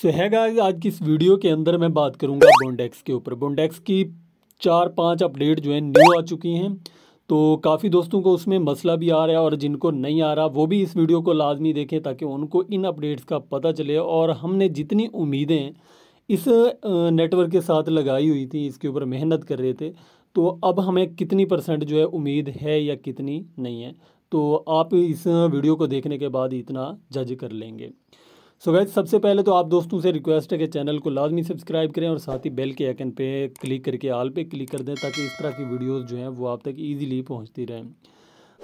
सो है गाइस आज की इस वीडियो के अंदर मैं बात करूंगा बोंडेक्स के ऊपर बोंडेक्स की चार पांच अपडेट जो है न्यू आ चुकी हैं तो काफ़ी दोस्तों को उसमें मसला भी आ रहा है और जिनको नहीं आ रहा वो भी इस वीडियो को लाजमी देखें ताकि उनको इन अपडेट्स का पता चले और हमने जितनी उम्मीदें इस नेटवर्क के साथ लगाई हुई थी इसके ऊपर मेहनत कर रहे थे तो अब हमें कितनी परसेंट जो है उम्मीद है या कितनी नहीं है तो आप इस वीडियो को देखने के बाद इतना जज कर लेंगे सो गैस सबसे पहले तो आप दोस्तों से रिक्वेस्ट है कि चैनल को लाजमी सब्सक्राइब करें और साथ ही बेल के आइकन पे क्लिक करके आल पे क्लिक कर दें ताकि इस तरह की वीडियोस जो हैं वो आप तक इजीली पहुंचती रहें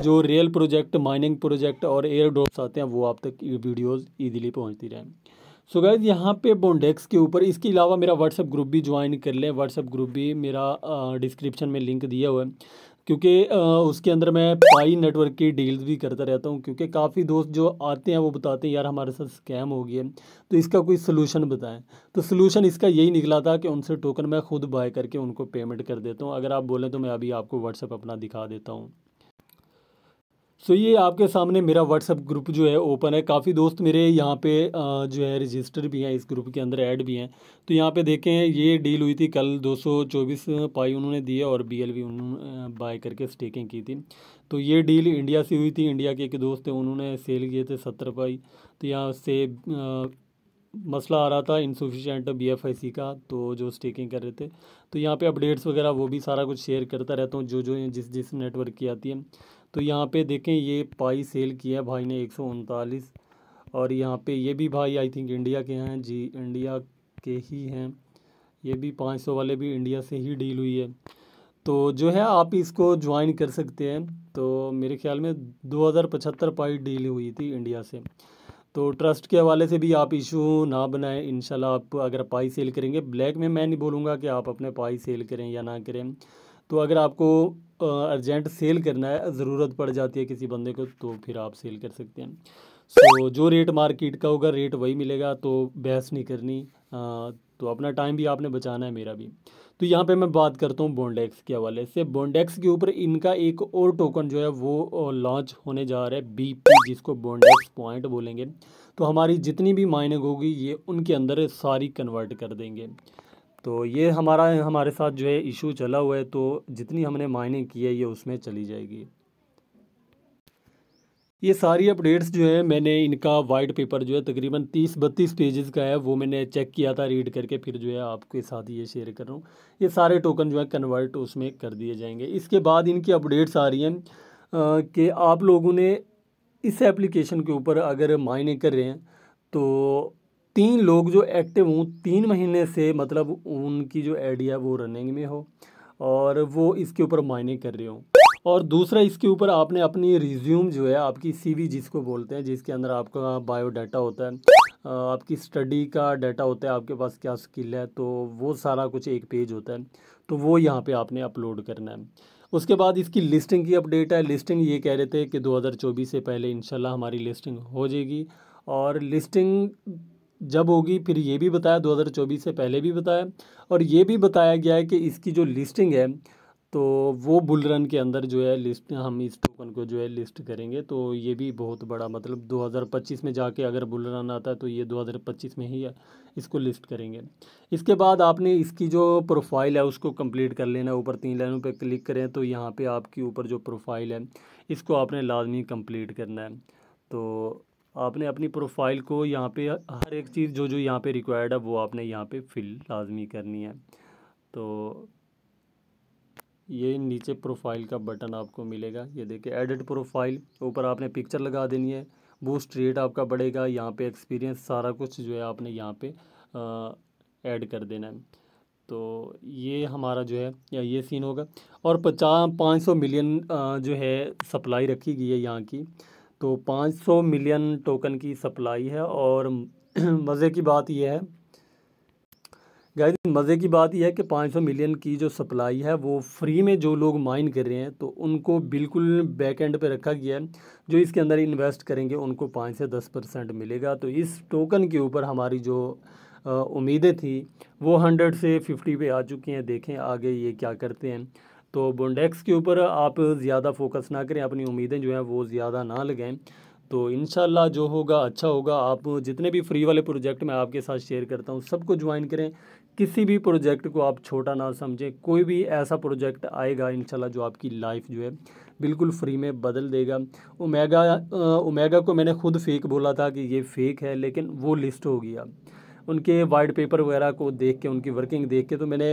जो रियल प्रोजेक्ट माइनिंग प्रोजेक्ट और एयर ड्रॉप्स आते हैं वो आप तक वीडियोज़ ईजिली पहुँचती रहें सो गैज़ यहाँ पे बोनडेक्स के ऊपर इसके अलावा मेरा व्हाट्सअप ग्रुप भी ज्वाइन कर लें व्हाट्सअप ग्रुप भी मेरा डिस्क्रिप्शन में लिंक दिया हुआ है क्योंकि उसके अंदर मैं पाई नेटवर्क की डील्स भी करता रहता हूँ क्योंकि काफ़ी दोस्त जो आते हैं वो बताते हैं यार हमारे साथ स्कैम हो गया तो इसका कोई सलूशन बताएं तो सलूशन इसका यही निकला था कि उनसे टोकन मैं खुद बाय करके उनको पेमेंट कर देता हूँ अगर आप बोलें तो मैं अभी आपको व्हाट्सअप अपना दिखा देता हूँ सो so, ये आपके सामने मेरा व्हाट्सअप ग्रुप जो है ओपन है काफ़ी दोस्त मेरे यहाँ पे जो है रजिस्टर भी हैं इस ग्रुप के अंदर ऐड भी हैं तो यहाँ पे देखें ये डील हुई थी कल 224 पाई उन्होंने दिए और बीएल भी उन्होंने बाय करके स्टेकिंग की थी तो ये डील इंडिया से हुई थी इंडिया के एक दोस्त थे उन्होंने सेल किए थे सत्तर पाई तो यहाँ से आ, मसला आ रहा था insufficient B F I C का तो जो स्टेकिंग कर रहे थे तो यहाँ पर अपडेट्स वगैरह वो भी सारा कुछ शेयर करता रहता हूँ जो जो जिस जिस नेटवर्क की आती है तो यहाँ पे देखें ये पाई सेल किया भाई ने एक और यहाँ पे ये भी भाई आई थिंक इंडिया के हैं जी इंडिया के ही हैं ये भी 500 वाले भी इंडिया से ही डील हुई है तो जो है आप इसको ज्वाइन कर सकते हैं तो मेरे ख्याल में पचहत्तर पाई डील हुई थी इंडिया से तो ट्रस्ट के हवाले से भी आप इशू ना बनाएं इन आप अगर पाई सेल करेंगे ब्लैक में मैं नहीं बोलूँगा कि आप अपने पाई सेल करें या ना करें तो अगर आपको अर्जेंट सेल करना है ज़रूरत पड़ जाती है किसी बंदे को तो फिर आप सेल कर सकते हैं सो so, जो रेट मार्केट का होगा रेट वही मिलेगा तो बहस नहीं करनी आ, तो अपना टाइम भी आपने बचाना है मेरा भी तो यहाँ पे मैं बात करता हूँ बोंडेक्स के हवाले से बोंडेक्स के ऊपर इनका एक और टोकन जो है वो लॉन्च होने जा रहा है बी जिसको बोंडेक्स पॉइंट बोलेंगे तो हमारी जितनी भी माइनिंग होगी ये उनके अंदर सारी कन्वर्ट कर देंगे तो ये हमारा हमारे साथ जो है इशू चला हुआ है तो जितनी हमने माइनिंग की है ये उसमें चली जाएगी ये सारी अपडेट्स जो है मैंने इनका वाइट पेपर जो है तकरीबन तीस बत्तीस पेजेस का है वो मैंने चेक किया था रीड करके फिर जो है आपके साथ ये शेयर कर रहा हूँ ये सारे टोकन जो है कन्वर्ट उसमें कर दिए जाएंगे इसके बाद इनकी अपडेट्स आ रही हैं कि आप लोगों ने इस एप्लीकेशन के ऊपर अगर माइनिंग कर रहे हैं तो तीन लोग जो एक्टिव हों तीन महीने से मतलब उनकी जो आइडिया वो रनिंग में हो और वो इसके ऊपर मायने कर रहे हों और दूसरा इसके ऊपर आपने अपनी रिज्यूम जो है आपकी सीवी जिसको बोलते हैं जिसके अंदर आपका बायोडाटा होता है आपकी स्टडी का डाटा होता है आपके पास क्या स्किल है तो वो सारा कुछ एक पेज होता है तो वो यहाँ पे आपने अपलोड करना है उसके बाद इसकी लिस्टिंग की अपडेट है लिस्टिंग ये कह रहे थे कि 2024 से पहले इंशाल्लाह हमारी लिस्टिंग हो जाएगी और लिस्टिंग जब होगी फिर ये भी बताया 2024 से पहले भी बताया और ये भी बताया गया है कि इसकी जो लिस्टिंग है तो वो बुल रन के अंदर जो है लिस्ट हम इस टोकन को जो है लिस्ट करेंगे तो ये भी बहुत बड़ा मतलब 2025 में जाके अगर बुल रन आता है तो ये 2025 में ही इसको लिस्ट करेंगे इसके बाद आपने इसकी जो प्रोफाइल है उसको कंप्लीट कर लेना है ऊपर तीन लाइनों पे क्लिक करें तो यहाँ पे आपकी ऊपर जो प्रोफाइल है इसको आपने लाजमी कम्प्लीट करना है तो आपने अपनी प्रोफाइल को यहाँ पे हर एक चीज़ जो जो यहाँ पे रिक्वायर्ड है वो आपने यहाँ पे फिल लाजमी करनी है तो ये नीचे प्रोफाइल का बटन आपको मिलेगा ये देखिए एडिट प्रोफाइल ऊपर आपने पिक्चर लगा देनी है बूस्ट रेट आपका बढ़ेगा यहाँ पे एक्सपीरियंस सारा कुछ जो है आपने यहाँ पे ऐड कर देना है तो ये हमारा जो है या ये सीन होगा और पचास पाँच सौ मिलियन जो है सप्लाई रखी गई है यहाँ की तो 500 मिलियन टोकन की सप्लाई है और मज़े की बात यह है गाय मज़े की बात यह है कि 500 मिलियन की जो सप्लाई है वो फ्री में जो लोग माइन कर रहे हैं तो उनको बिल्कुल बैक एंड पे रखा गया है जो इसके अंदर इन्वेस्ट करेंगे उनको पाँच से दस परसेंट मिलेगा तो इस टोकन के ऊपर हमारी जो उम्मीदें थी वो हंड्रेड से फिफ्टी पे आ चुकी हैं देखें आगे ये क्या करते हैं तो बोंडेक्स के ऊपर आप ज़्यादा फोकस ना करें अपनी उम्मीदें जो हैं वो ज़्यादा ना लगाएं तो इन जो होगा अच्छा होगा आप जितने भी फ्री वाले प्रोजेक्ट मैं आपके साथ शेयर करता हूँ सबको ज्वाइन करें किसी भी प्रोजेक्ट को आप छोटा ना समझें कोई भी ऐसा प्रोजेक्ट आएगा इन जो आपकी लाइफ जो है बिल्कुल फ्री में बदल देगा ओमेगा ओमेगा को मैंने खुद फेक बोला था कि ये फेक है लेकिन वो लिस्ट हो गया उनके वाइट पेपर वगैरह को देख के उनकी वर्किंग देख के तो मैंने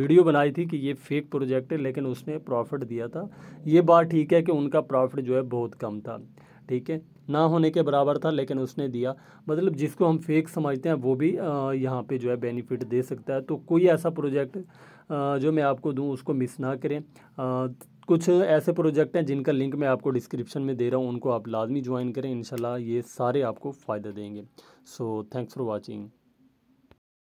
वीडियो बनाई थी कि ये फेक प्रोजेक्ट है लेकिन उसने प्रॉफिट दिया था ये बात ठीक है कि उनका प्रॉफिट जो है बहुत कम था ठीक है ना होने के बराबर था लेकिन उसने दिया मतलब जिसको हम फेक समझते हैं वो भी यहाँ पे जो है बेनिफिट दे सकता है तो कोई ऐसा प्रोजेक्ट जो मैं आपको दूँ उसको मिस ना करें कुछ ऐसे प्रोजेक्ट हैं जिनका लिंक मैं आपको डिस्क्रिप्शन में दे रहा हूँ उनको आप लाजमी ज्वाइन करें इन ये सारे आपको फ़ायदा देंगे सो थैंक्स फॉर वॉचिंग